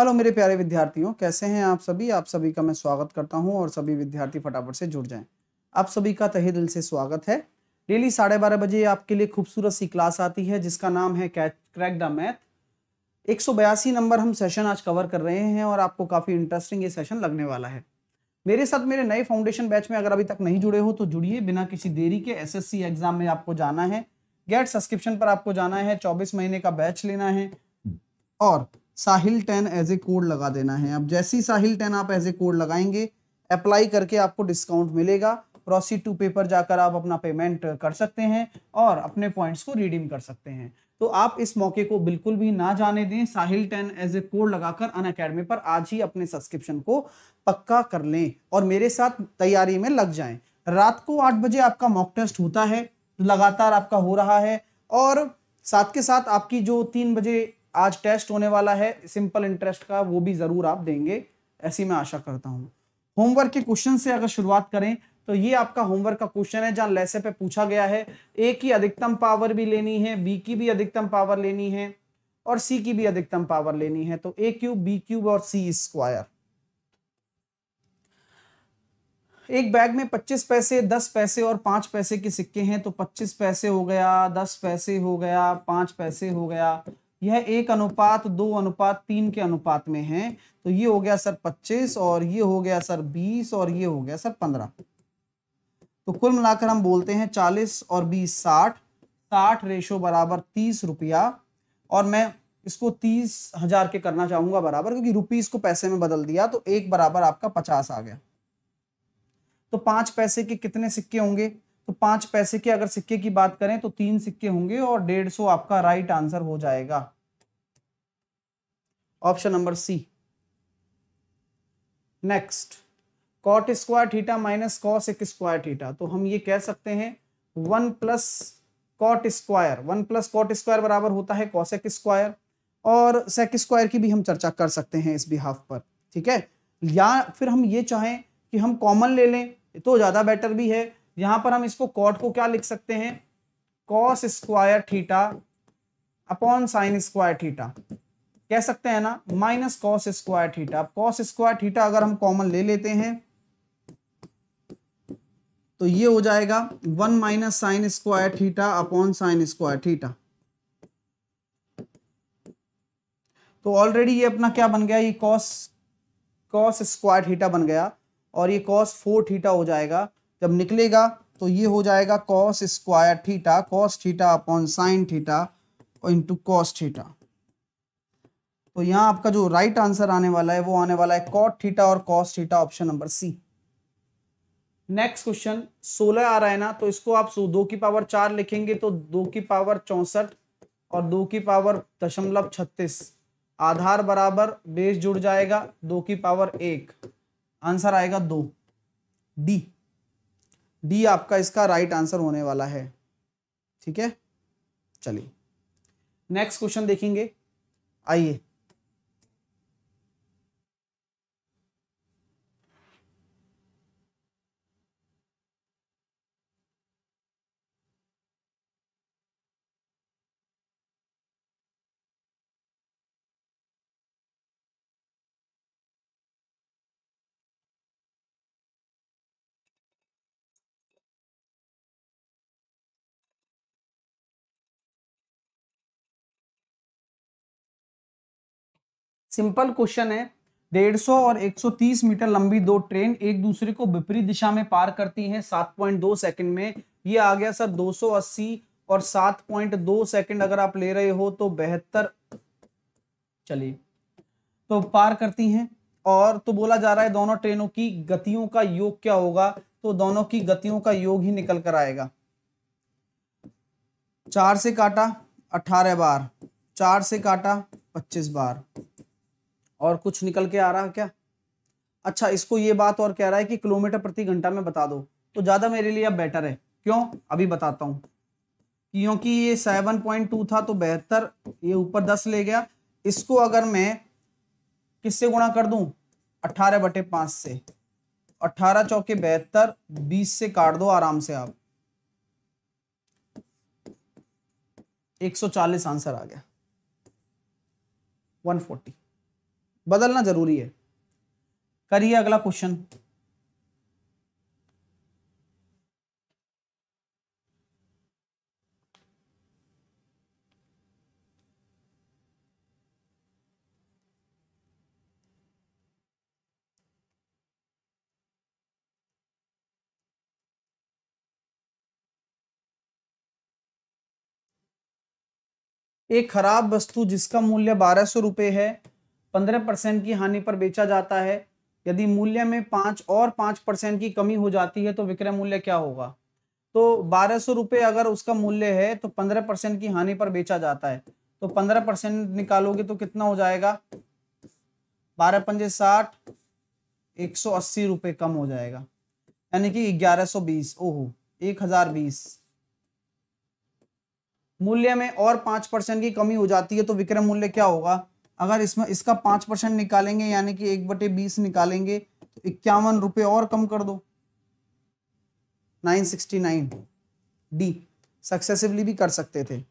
hello मेरे प्यारे विद्यार्थियों कैसे हैं आप सभी आप सभी का मैं स्वागत करता हूं और सभी विद्यार्थी फटाफट से जुड़ जाएं आप सभी का तहे दिल से स्वागत है डेली साढ़े बारह बजे आपके लिए खूबसूरत सी क्लास आती है जिसका नाम है क्रैक द मैथ एक नंबर हम सेशन आज कवर कर रहे हैं और आपको काफ़ी इंटरेस्टिंग ये सेशन लगने वाला है मेरे साथ मेरे नए फाउंडेशन बैच में अगर अभी तक नहीं जुड़े हो तो जुड़िए बिना किसी देरी के एस एग्जाम में आपको जाना है गेट सब्सक्रिप्शन पर आपको जाना है चौबीस महीने का बैच लेना है और Sahil ten as a code लगा देना है अब जैसे ही साहिल टेन आप एज ए कोड लगाएंगे अप्लाई करके आपको डिस्काउंट मिलेगा प्रोसीड टू पेपर जाकर आप अपना पेमेंट कर सकते हैं और अपने पॉइंट्स को रिडीम कर सकते हैं तो आप इस मौके को बिल्कुल भी ना जाने दें Sahil ten as a code लगाकर अन अकेडमी पर आज ही अपने सब्सक्रिप्शन को पक्का कर लें और मेरे साथ तैयारी में लग जाएं रात को आठ बजे आपका मॉक टेस्ट होता है लगातार आपका हो रहा है और साथ के साथ आपकी जो तीन बजे आज टेस्ट होने वाला है सिंपल इंटरेस्ट का वो भी ज़रूर आप देंगे ऐसी मैं आशा करता हूँ होमवर्क के क्वेश्चन से अगर शुरुआत करें तो ये आपका होमवर्क का क्वेश्चन है जहां लेसे पे पूछा गया है ए की अधिकतम पावर भी लेनी है बी की भी अधिकतम पावर लेनी है और सी की भी अधिकतम पावर लेनी है तो ए क्यूब बी क्यूब और सी स्क्वायर एक बैग में 25 पैसे 10 पैसे और 5 पैसे के सिक्के हैं तो 25 पैसे हो गया 10 पैसे हो गया 5 पैसे हो गया यह एक अनुपात दो अनुपात तीन के अनुपात में है तो ये हो गया सर पच्चीस और ये हो गया सर बीस और ये हो गया सर पंद्रह तो कुल मिलाकर हम बोलते हैं चालीस और बीस साठ साठ रेशो बराबर तीस रुपया और मैं इसको तीस हजार के करना चाहूंगा बराबर क्योंकि रुपीस को पैसे में बदल दिया तो एक बराबर आपका पचास आ गया तो पांच पैसे के कितने सिक्के होंगे तो पांच पैसे के अगर सिक्के की बात करें तो तीन सिक्के होंगे और डेढ़ सौ आपका राइट आंसर हो जाएगा option number C next cot square theta minus cos एक स्क्वायर थीटा तो हम ये कह सकते हैं one plus cot square one plus cot square बराबर होता है कॉसेक स्क्वायर और सेक स्क्वायर की भी हम चर्चा कर सकते हैं इस बिहाफ पर ठीक है या फिर हम ये चाहें कि हम कॉमन ले लें तो ज़्यादा बेटर भी है यहां पर हम इसको कॉट को क्या लिख सकते हैं cos square theta upon sine square theta कह सकते हैं ना minus cos square theta cos square theta अगर हम कॉमन ले लेते हैं तो ये हो जाएगा one minus sine square theta upon sine square theta तो ऑलरेडी ये अपना क्या बन गया ये कॉस कॉस स्क्वायर थीटा बन गया और ये कॉस फोर थीटा हो जाएगा जब निकलेगा तो ये हो जाएगा cos square theta cos theta upon sine theta और इंटू कॉस थीटा तो यहां आपका जो राइट आंसर आने वाला है वो आने वाला है कॉट थीटा और cos theta option number C next question सोलह आ रहा है ना तो इसको आप दो की पावर चार लिखेंगे तो दो की पावर चौसठ और दो की पावर दशमलव छत्तीस आधार बराबर बेस जुड़ जाएगा दो की पावर एक आंसर आएगा दो डी डी आपका इसका राइट आंसर होने वाला है ठीक है चलिए नेक्स्ट क्वेश्चन देखेंगे आइए सिंपल क्वेश्चन है 150 और 130 मीटर लंबी दो ट्रेन एक दूसरे को विपरीत दिशा में पार करती हैं 7.2 सेकंड में ये आ गया सर 280 और 7.2 सेकंड अगर आप ले रहे हो तो बेहतर चलिए तो पार करती हैं और तो बोला जा रहा है दोनों ट्रेनों की गतियों का योग क्या होगा तो दोनों की गतियों का योग ही निकल कर आएगा चार से काटा अठारह बार चार से काटा पच्चीस बार और कुछ निकल के आ रहा है क्या अच्छा इसको ये बात और कह रहा है कि किलोमीटर प्रति घंटा में बता दो तो ज़्यादा मेरे लिए अब बेटर है क्यों अभी बताता हूं क्योंकि ये सेवन पॉइंट टू था तो बेहतर ये ऊपर दस ले गया इसको अगर मैं किससे गुणा कर दू अठारह बटे पांच से अठारह चौके बेहतर बीस से काट दो आराम से आप 140 आंसर आ गया 140 बदलना जरूरी है करिए अगला क्वेश्चन एक खराब वस्तु जिसका मूल्य बारह सौ रुपये है पंद्रह परसेंट की हानि पर बेचा जाता है यदि मूल्य में पाँच और पाँच परसेंट की कमी हो जाती है तो विक्रय मूल्य क्या होगा तो बारह सौ रुपये अगर उसका मूल्य है तो पंद्रह परसेंट की हानि पर बेचा जाता है तो पंद्रह परसेंट निकालोगे तो कितना हो जाएगा बारह पंजे साठ एक सौ अस्सी रुपये कम हो जाएगा यानी कि ग्यारह सौ बीस ओहो एक हजार बीस मूल्य में और पांच परसेंट की कमी हो जाती है तो विक्रय मूल्य क्या होगा अगर इसमें इसका पांच परसेंट निकालेंगे यानी कि एक बटे बीस निकालेंगे तो इक्यावन रुपए और कम कर दो nine sixty nine D successively भी कर सकते थे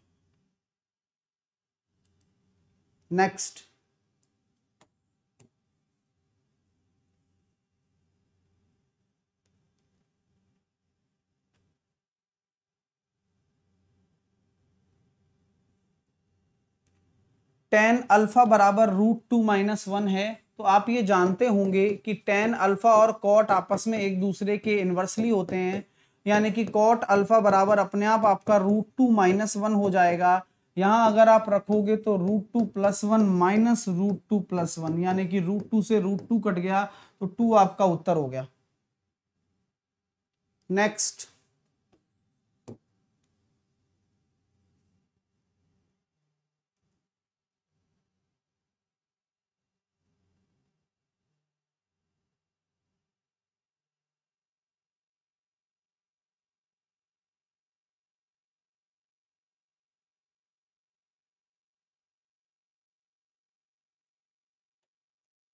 नेक्स्ट टेन अल्फ़ा बराबर रूट टू माइनस वन है तो आप ये जानते होंगे कि टेन अल्फ़ा और कॉट आपस में एक दूसरे के इन्वर्सली होते हैं यानी कि कॉट अल्फ़ा बराबर अपने आप आपका रूट टू माइनस वन हो जाएगा यहां अगर आप रखोगे तो root two plus one minus root two plus one यानी कि रूट टू से रूट टू कट गया तो टू आपका उत्तर हो गया नेक्स्ट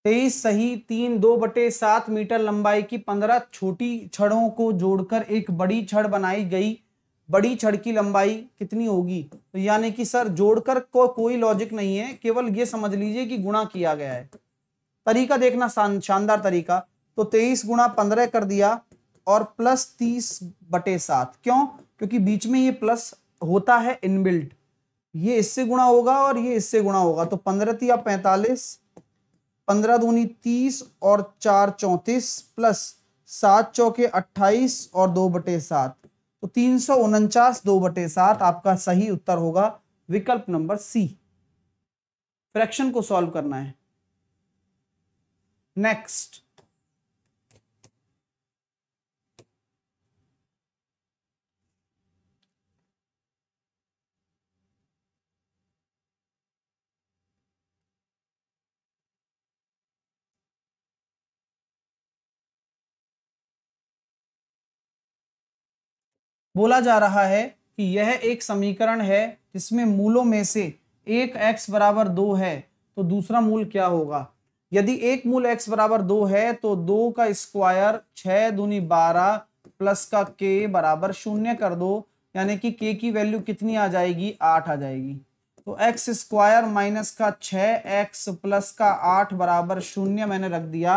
तेईस सही तीन दो बटे सात मीटर लंबाई की पंद्रह छोटी छड़ों को जोड़कर एक बड़ी छड़ बनाई गई बड़ी छड़ की लंबाई कितनी होगी तो यानी कि सर जोड़कर को कोई लॉजिक नहीं है केवल ये समझ लीजिए कि गुणा किया गया है तरीका देखना शानदार तरीका तो तेईस गुणा पंद्रह कर दिया और प्लस तीस बटे सात क्यों क्योंकि बीच में ये प्लस होता है इनबिल्ट ये इससे गुणा होगा और ये इससे गुणा होगा तो पंद्रह या पैंतालीस पंद्रह दूनी तीस और चार चौंतीस प्लस सात चौके अट्ठाईस और दो बटे सात तो तीन सौ उनचास दो बटे सात आपका सही उत्तर होगा विकल्प नंबर सी फ्रैक्शन को सॉल्व करना है नेक्स्ट बोला जा रहा है कि यह एक समीकरण है जिसमें मूलों में से एक एक्स बराबर दो है तो दूसरा मूल क्या होगा यदि एक मूल एक्स बराबर दो है तो दो का स्क्वायर छः दूनी बारह प्लस का के बराबर शून्य कर दो यानी कि के की वैल्यू कितनी आ जाएगी आठ आ जाएगी तो एक्स स्क्वायर माइनस का छः एक्स प्लस का आठ बराबर शून्य मैंने रख दिया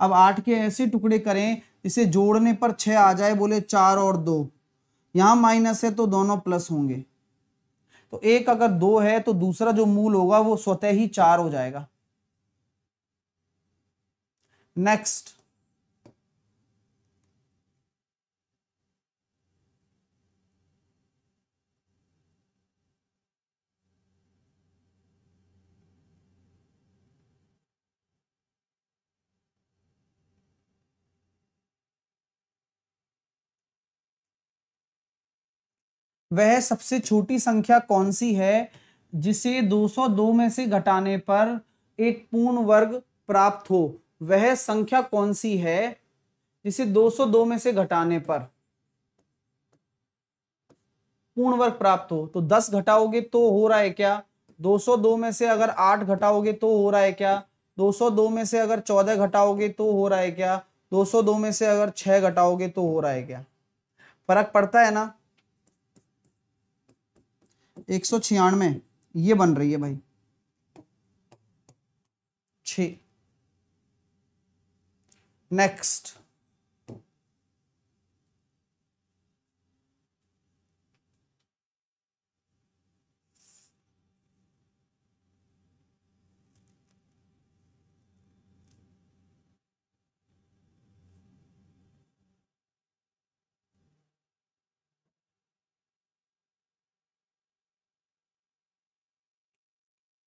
अब आठ के ऐसे टुकड़े करें इसे जोड़ने पर छः आ जाए बोले चार और दो यहां माइनस है तो दोनों प्लस होंगे तो एक अगर दो है तो दूसरा जो मूल होगा वो स्वतः ही चार हो जाएगा नेक्स्ट वह सबसे छोटी संख्या कौन सी है जिसे 202 में से घटाने पर एक पूर्ण वर्ग प्राप्त हो वह संख्या कौन सी है जिसे 202 में से घटाने पर पूर्ण वर्ग प्राप्त हो तो 10 घटाओगे तो हो रहा है क्या 202 में से अगर 8 घटाओगे तो हो रहा है क्या 202 में से अगर 14 घटाओगे तो हो रहा है क्या 202 में से अगर 6 घटाओगे तो हो रहा है क्या फर्क पड़ता है ना एक सौ छियानवे ये बन रही है भाई छ नेक्स्ट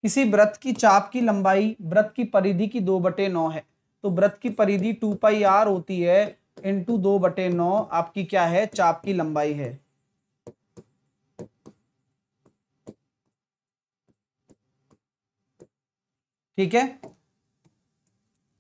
किसी व्रत की चाप की लंबाई व्रत की परिधि की दो बटे नौ है तो व्रत की परिधि टू पाई आर होती है इंटू दो बटे नौ आपकी क्या है चाप की लंबाई है ठीक है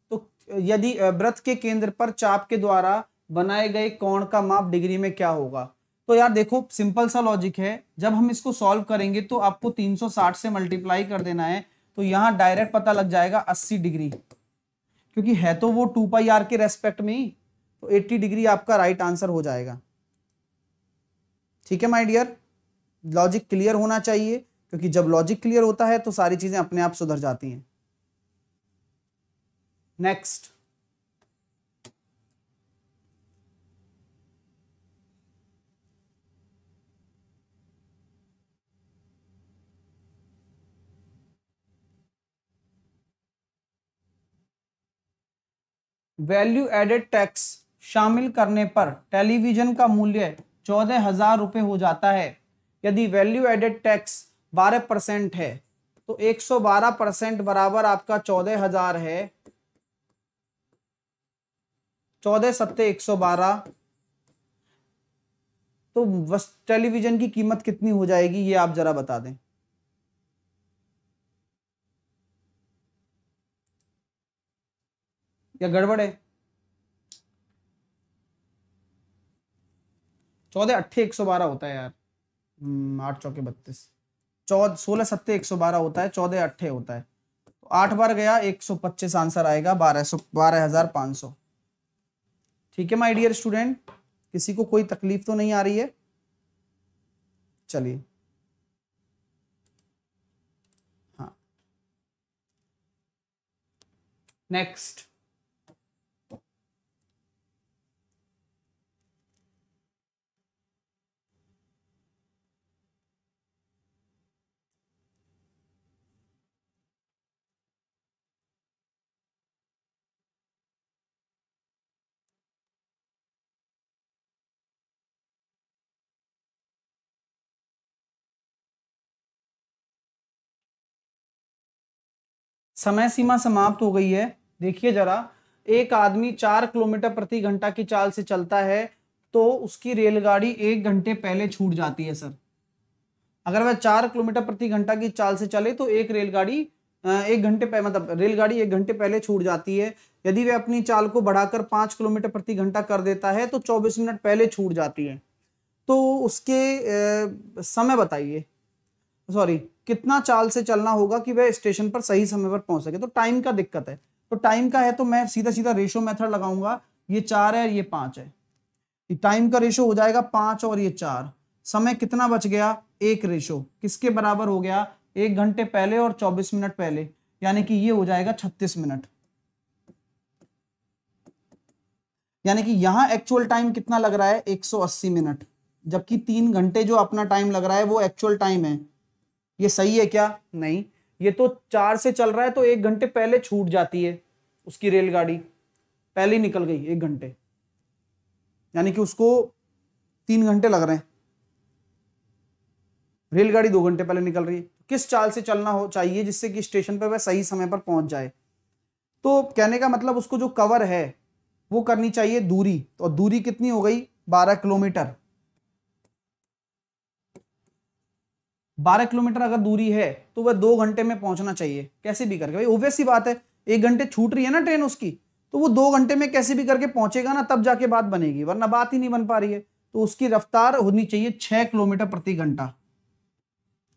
तो यदि व्रत के केंद्र पर चाप के द्वारा बनाए गए कोण का माप डिग्री में क्या होगा तो यार देखो सिंपल सा लॉजिक है जब हम इसको सॉल्व करेंगे तो आपको 360 से मल्टीप्लाई कर देना है तो यहां डायरेक्ट पता लग जाएगा 80 डिग्री क्योंकि है तो वो टू पाई आर के रेस्पेक्ट में ही तो 80 डिग्री आपका राइट आंसर हो जाएगा ठीक है माय डियर लॉजिक क्लियर होना चाहिए क्योंकि जब लॉजिक क्लियर होता है तो सारी चीजें अपने आप सुधर जाती हैं नेक्स्ट वैल्यू एडेड टैक्स शामिल करने पर टेलीविज़न का मूल्य चौदह हज़ार रुपये हो जाता है यदि वैल्यू एडेड टैक्स बारह परसेंट है तो एक सौ बारह परसेंट बराबर आपका चौदह हज़ार है चौदह सत्ते एक सौ बारह तो टेलीविज़न की कीमत कितनी हो जाएगी ये आप ज़रा बता दें क्या गड़बड़ है चौदह अट्ठे एक सौ बारह होता है यार हम्म, आठ चौके बत्तीस चौदह सोलह सत्ते एक सौ बारह होता है चौदह अट्ठे होता है तो आठ बार गया एक सौ पच्चीस आंसर आएगा बारह सौ बारह हजार पाँच सौ ठीक है माय डियर स्टूडेंट किसी को कोई तकलीफ तो नहीं आ रही है चलिए हाँ नेक्स्ट समय सीमा समाप्त हो गई है देखिए जरा एक आदमी चार किलोमीटर प्रति घंटा की चाल से चलता है तो उसकी रेलगाड़ी एक घंटे पहले छूट जाती है सर अगर वह चार किलोमीटर प्रति घंटा की चाल से चले तो एक रेलगाड़ी एक घंटे पहले मतलब रेलगाड़ी एक घंटे पहले छूट जाती है यदि वह अपनी चाल को बढ़ाकर पाँच किलोमीटर प्रति घंटा कर देता है तो चौबीस मिनट पहले छूट जाती है तो उसके समय बताइए सॉरी कितना चाल से चलना होगा कि वह स्टेशन पर सही समय पर पहुंच सके तो टाइम का दिक्कत है तो टाइम का है तो मैं सीधा सीधा रेशो मेथड लगाऊंगा ये चार है ये पांच है टाइम का रेशो हो जाएगा पांच और ये चार समय कितना बच गया एक रेशो किसके बराबर हो गया एक घंटे पहले और चौबीस मिनट पहले यानी कि ये हो जाएगा छत्तीस मिनट यानी कि यहां एक्चुअल टाइम कितना लग रहा है अस्सी मिनट जबकि तीन घंटे जो अपना टाइम लग रहा है वो एक्चुअल टाइम है ये सही है क्या नहीं ये तो चार से चल रहा है तो एक घंटे पहले छूट जाती है उसकी रेलगाड़ी पहले ही निकल गई एक घंटे यानी कि उसको तीन घंटे लग रहे हैं रेलगाड़ी दो घंटे पहले निकल रही है किस चाल से चलना हो चाहिए जिससे कि स्टेशन पर वह सही समय पर पहुंच जाए तो कहने का मतलब उसको जो कवर है वो करनी चाहिए दूरी और तो दूरी कितनी हो गई बारह किलोमीटर बारह किलोमीटर अगर दूरी है तो वह दो घंटे में पहुंचना चाहिए कैसे भी करके भाई ओबियस ही बात है एक घंटे छूट रही है ना ट्रेन उसकी तो वो दो घंटे में कैसे भी करके पहुंचेगा ना तब जाके बात बनेगी वरना बात ही नहीं बन पा रही है तो उसकी रफ्तार होनी चाहिए छह किलोमीटर प्रति घंटा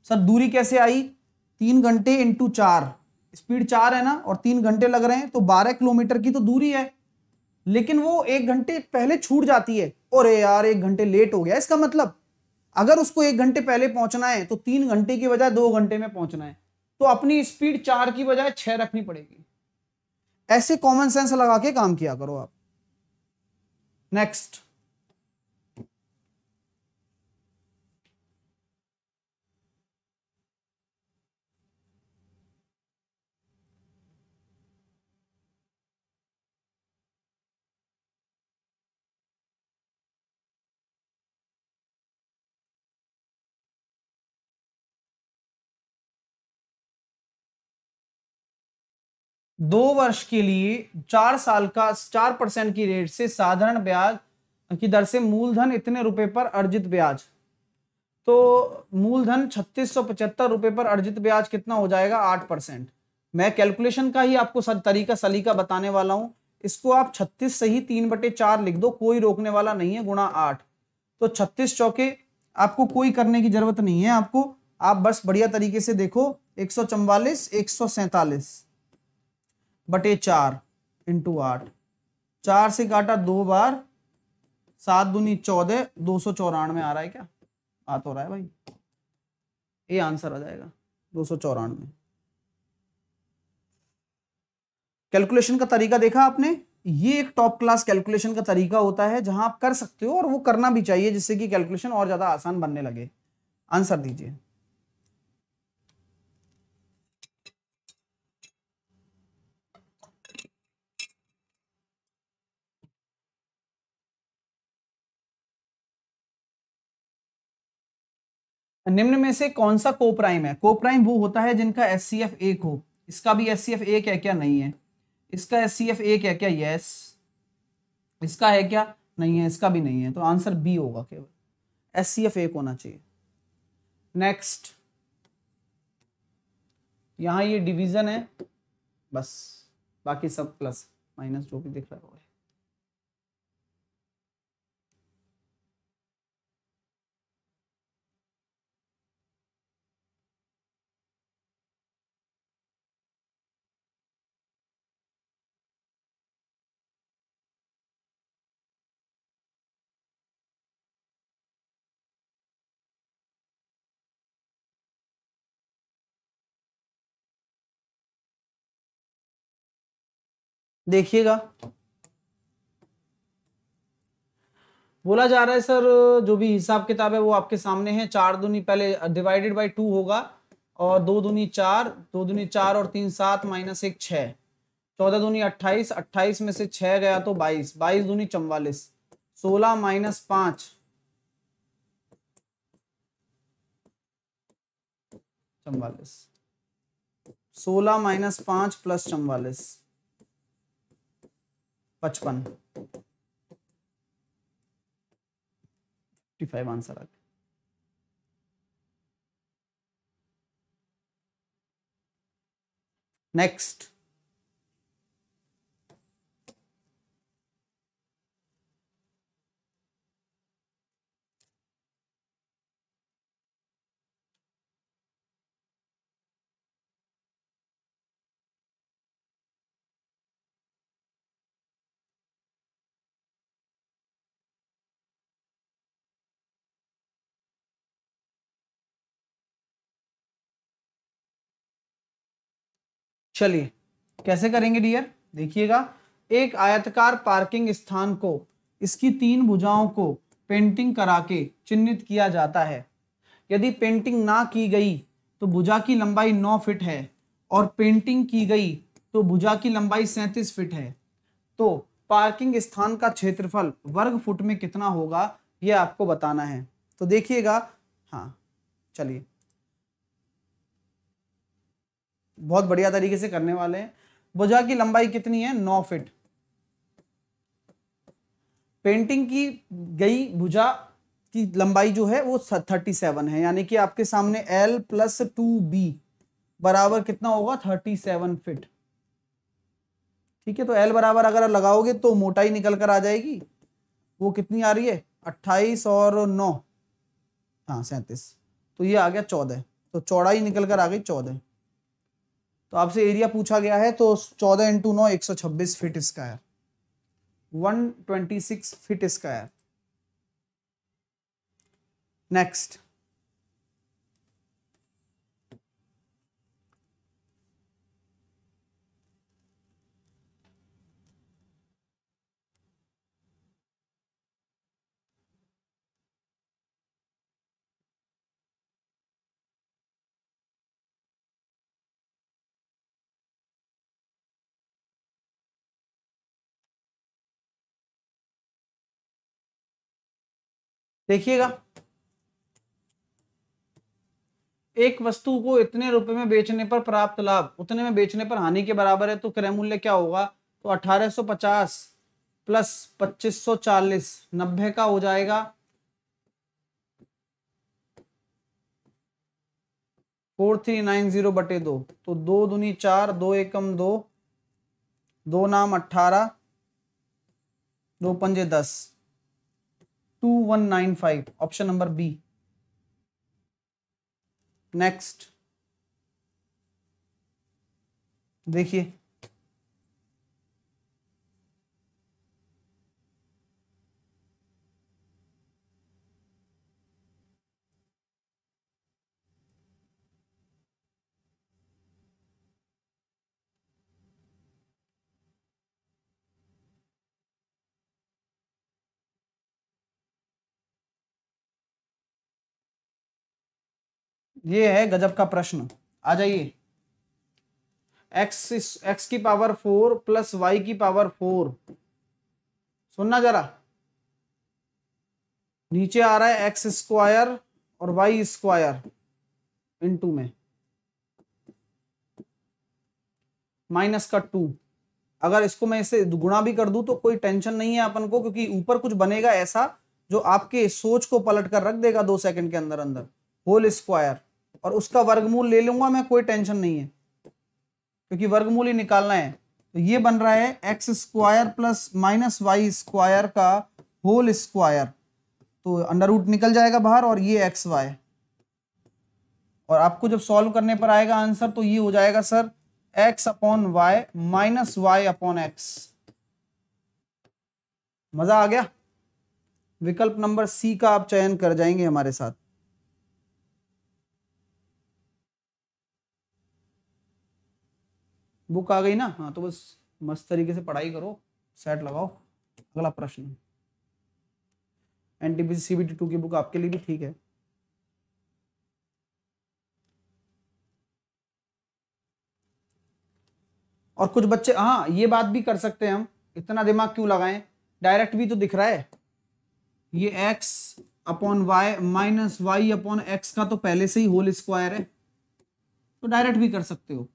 सर दूरी कैसे आई तीन घंटे इंटू चार स्पीड चार है ना और तीन घंटे लग रहे हैं तो बारह किलोमीटर की तो दूरी है लेकिन वो एक घंटे पहले छूट जाती है और यार एक घंटे लेट हो गया इसका मतलब अगर उसको एक घंटे पहले पहुंचना है तो तीन घंटे की बजाय दो घंटे में पहुंचना है तो अपनी स्पीड चार की बजाय छह रखनी पड़ेगी ऐसे कॉमन सेंस लगा के काम किया करो आप नेक्स्ट दो वर्ष के लिए चार साल का चार परसेंट की रेट से साधारण ब्याज की दर से मूलधन इतने रुपए पर अर्जित ब्याज तो मूलधन छत्तीस सौ पचहत्तर रुपए पर अर्जित ब्याज कितना हो जाएगा आठ परसेंट मैं कैलकुलेशन का ही आपको तरीका सलीका बताने वाला हूं इसको आप छत्तीस से ही तीन बटे चार लिख दो कोई रोकने वाला नहीं है गुणा आठ तो छत्तीस चौके आपको कोई करने की जरूरत नहीं है आपको आप बस बढ़िया तरीके से देखो एक सौ चौवालीस एक सौ सैतालीस बटे चार इंटू आठ चार से काटा दो बार सात दूनी चौदह दो सौ चौरानवे आ रहा है क्या आ तो रहा है भाई ये आंसर आ जाएगा दो सौ चौरानवे कैलकुलेशन का तरीका देखा आपने ये एक टॉप क्लास कैलकुलेशन का तरीका होता है जहां आप कर सकते हो और वो करना भी चाहिए जिससे कि कैलकुलेशन और ज्यादा आसान बनने लगे आंसर दीजिए निम्न में से कौन सा को प्राइम है को प्राइम वो होता है जिनका एस सी एफ एक हो इसका भी एस सी एफ एक है क्या नहीं है इसका एस सी एफ एक है क्या यस इसका है क्या नहीं है इसका भी नहीं है तो आंसर बी होगा केवल एस सी एफ एक होना चाहिए नेक्स्ट यहां ये डिवीजन है बस बाकी सब प्लस माइनस जो भी दिख रहा है देखिएगा बोला जा रहा है सर जो भी हिसाब किताब है वो आपके सामने है चार दूनी पहले डिवाइडेड बाई टू होगा और दो दूनी चार दो दुनी चार और तीन सात माइनस एक छः चौदह दूनी अट्ठाईस अट्ठाईस में से छः गया तो बाईस बाईस दूनी चौवालिस सोलह माइनस पाँच चौवालिस सोलह माइनस पाँच प्लस चौवालिस पचपन फिफ्टी फाइव आंसर आ गया नेक्स्ट चलिए कैसे करेंगे डियर देखिएगा एक आयतकार पार्किंग स्थान को इसकी तीन भुजाओं को पेंटिंग करा के चिन्हित किया जाता है यदि पेंटिंग ना की गई तो भुजा की लंबाई 9 फिट है और पेंटिंग की गई तो भुजा की लंबाई 37 फिट है तो पार्किंग स्थान का क्षेत्रफल वर्ग फुट में कितना होगा यह आपको बताना है तो देखिएगा हाँ चलिए बहुत बढ़िया तरीके से करने वाले हैं भुजा की लंबाई कितनी है नौ फिट पेंटिंग की गई भुजा की लंबाई जो है वो थर्टी सेवन है यानी कि आपके सामने एल प्लस टू बी बराबर कितना होगा थर्टी सेवन फिट ठीक है तो एल बराबर अगर लगाओगे तो मोटाई निकल कर आ जाएगी वो कितनी आ रही है अट्ठाईस और नौ हाँ सैंतीस तो ये आ गया चौदह तो चौड़ाई निकल कर आ गई चौदह तो आपसे एरिया पूछा गया है तो चौदह इंटू नौ एक सौ छब्बीस फिट इसका है वन ट्वेंटी सिक्स फिट इसका है नेक्स्ट देखिएगा एक वस्तु को इतने रुपए में बेचने पर प्राप्त लाभ उतने में बेचने पर हानि के बराबर है तो क्रय मूल्य क्या होगा तो 1850 प्लस 2540 90 का हो जाएगा 4390 बटे दो तो दो दुनी चार दो एकम दो दो नाम अठारह दो पंजे दस two one nine five option number B next देखिए ये है गजब का प्रश्न आ जाइए एक्स एक्स की पावर फोर प्लस वाई की पावर फोर सुनना जरा नीचे आ रहा है एक्स स्क्वायर और वाई स्क्वायर इन टू में माइनस का टू अगर इसको मैं इसे गुणा भी कर दूं तो कोई टेंशन नहीं है अपन को क्योंकि ऊपर कुछ बनेगा ऐसा जो आपके सोच को पलट कर रख देगा दो सेकंड के अंदर अंदर होल स्क्वायर और उसका वर्गमूल ले लूंगा मैं कोई टेंशन नहीं है क्योंकि वर्गमूल ही निकालना है तो ये बन रहा है X square plus minus Y square का होल स्क्वायर तो अंडर रूट निकल जाएगा बाहर और ये एक्स वाई और आपको जब सॉल्व करने पर आएगा आंसर तो ये हो जाएगा sir X upon Y minus Y upon X मजा आ गया विकल्प नंबर सी का आप चयन कर जाएंगे हमारे साथ बुक आ गई ना हाँ तो बस मस्त तरीके से पढ़ाई करो सेट लगाओ अगला प्रश्न N T P C B T two की बुक आपके लिए भी ठीक है और कुछ बच्चे हाँ ये बात भी कर सकते हैं हम इतना दिमाग क्यों लगाएं डायरेक्ट भी तो दिख रहा है ये X upon Y minus Y upon X का तो पहले से ही होल स्क्वायर है तो डायरेक्ट भी कर सकते हो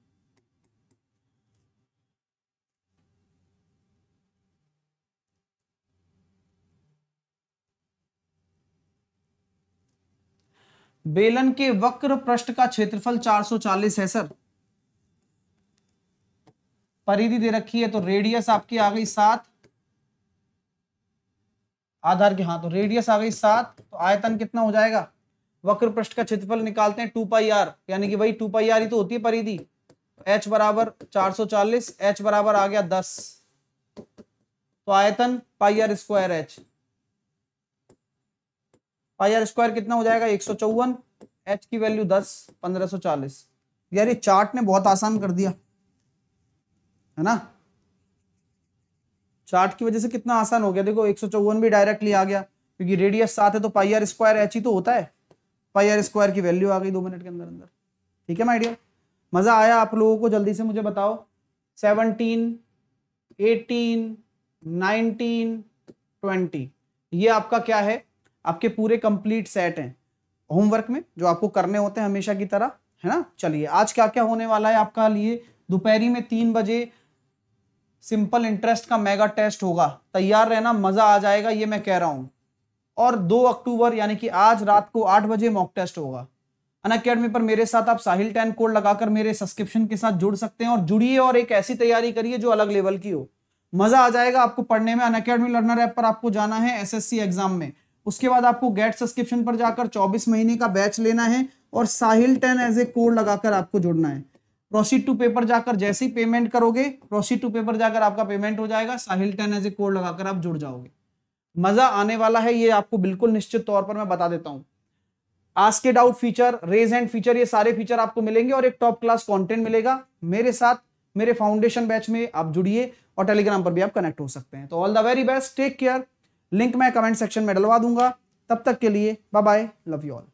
बेलन के वक्र पृष्ठ का क्षेत्रफल 440 है सर परिधि दे रखी है तो रेडियस आपकी आ गई सात आधार के हाँ तो रेडियस आ गई सात तो आयतन कितना हो जाएगा वक्र पृष्ठ का क्षेत्रफल निकालते हैं टू पाई आर यानी कि वही टू पाई आर ही तो होती है परिधि एच बराबर चार सौ चालीस एच बराबर आ गया दस तो आयतन pi R square H pi R square कितना हो जाएगा एक सौ चौवन एच की वैल्यू दस पंद्रह सो चालीस यार ये चार्ट ने बहुत आसान कर दिया है ना चार्ट की वजह से कितना आसान हो गया देखो एक सौ चौवन भी डायरेक्टली आ गया क्योंकि रेडियस सात है तो पाई आर स्क्वायर एच ही तो होता है पाई आर स्क्वायर की वैल्यू आ गई दो मिनट के अंदर अंदर ठीक है माइडिया मजा आया आप लोगों को जल्दी से मुझे बताओ सेवनटीन एटीन नाइनटीन ट्वेंटी ये आपका क्या है आपके पूरे कंप्लीट सेट हैं होमवर्क में जो आपको करने होते हैं हमेशा की तरह है ना चलिए आज क्या क्या होने वाला है आपका लिए दोपहरी में तीन बजे सिंपल इंटरेस्ट का मेगा टेस्ट होगा तैयार रहना मजा आ जाएगा ये मैं कह रहा हूँ और दो अक्टूबर यानी कि आज रात को आठ बजे मॉक टेस्ट होगा अन अकेडमी पर मेरे साथ आप साहिल टैन कोड लगाकर मेरे सब्सक्रिप्शन के साथ जुड़ सकते हैं और जुड़िए और एक ऐसी तैयारी करिए जो अलग लेवल की हो मजा आ जाएगा आपको पढ़ने में अन अकेडमी लर्नर ऐप पर आपको जाना है एसएससी एग्जाम में उसके बाद आपको गेट सब्सक्रिप्शन पर जाकर 24 महीने का बैच लेना है और Sahil ten as a code लगाकर आपको जुड़ना है प्रोसीड टू पेपर जाकर जैसे ही पेमेंट करोगे प्रोसीड टू पेपर जाकर आपका पेमेंट हो जाएगा Sahil ten as a code लगाकर आप जुड़ जाओगे मजा आने वाला है ये आपको बिल्कुल निश्चित तौर पर मैं बता देता हूँ के doubt feature raise and feature ये सारे फीचर आपको मिलेंगे और एक टॉप क्लास कंटेंट मिलेगा मेरे साथ मेरे फाउंडेशन बैच में आप जुड़िए और टेलीग्राम पर भी आप कनेक्ट हो सकते हैं तो all the very best take care link मैं कमेंट सेक्शन में डलवा दूंगा तब तक के लिए bye bye love you all